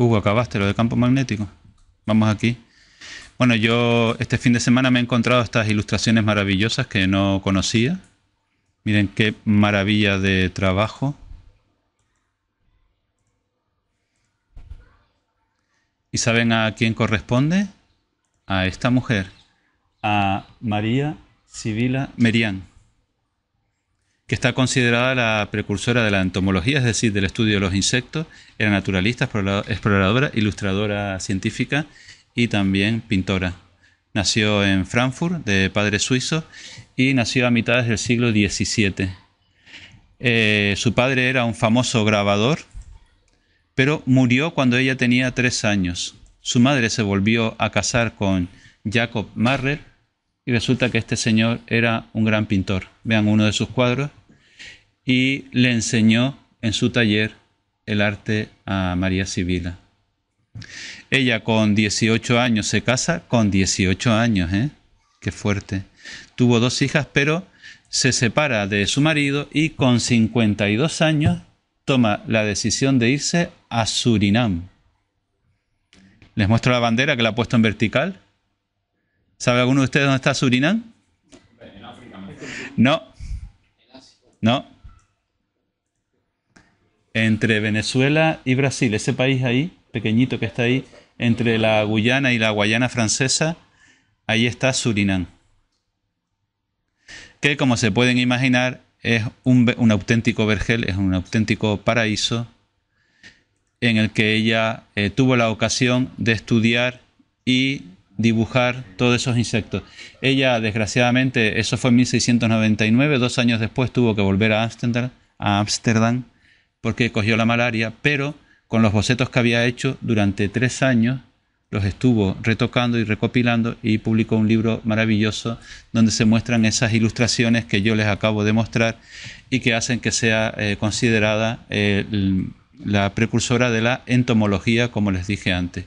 Hugo, acabaste lo de campo magnético. Vamos aquí. Bueno, yo este fin de semana me he encontrado estas ilustraciones maravillosas que no conocía. Miren qué maravilla de trabajo. ¿Y saben a quién corresponde? A esta mujer, a María Sibila Merian que está considerada la precursora de la entomología, es decir, del estudio de los insectos. Era naturalista, exploradora, ilustradora científica y también pintora. Nació en Frankfurt, de padres suizo, y nació a mitad del siglo XVII. Eh, su padre era un famoso grabador, pero murió cuando ella tenía tres años. Su madre se volvió a casar con Jacob Marrer y resulta que este señor era un gran pintor. Vean uno de sus cuadros y le enseñó en su taller el arte a María Sibila. Ella con 18 años se casa, con 18 años, ¿eh? Qué fuerte. Tuvo dos hijas, pero se separa de su marido y con 52 años toma la decisión de irse a Surinam. Les muestro la bandera que la ha puesto en vertical. ¿Sabe alguno de ustedes dónde está Surinam? En África. No. No entre Venezuela y Brasil, ese país ahí, pequeñito que está ahí, entre la Guyana y la Guayana francesa, ahí está Surinam, que como se pueden imaginar es un, auténtico vergel, es un auténtico paraíso en el que ella eh, tuvo la ocasión de estudiar y dibujar todos esos insectos. Ella, desgraciadamente, eso fue en 1699, dos años después tuvo que volver a a Ámsterdam porque cogió la malaria, pero con los bocetos que había hecho durante tres años, los estuvo retocando y recopilando y publicó un libro maravilloso donde se muestran esas ilustraciones que yo les acabo de mostrar y que hacen que sea eh, considerada eh, la precursora de la entomología, como les dije antes.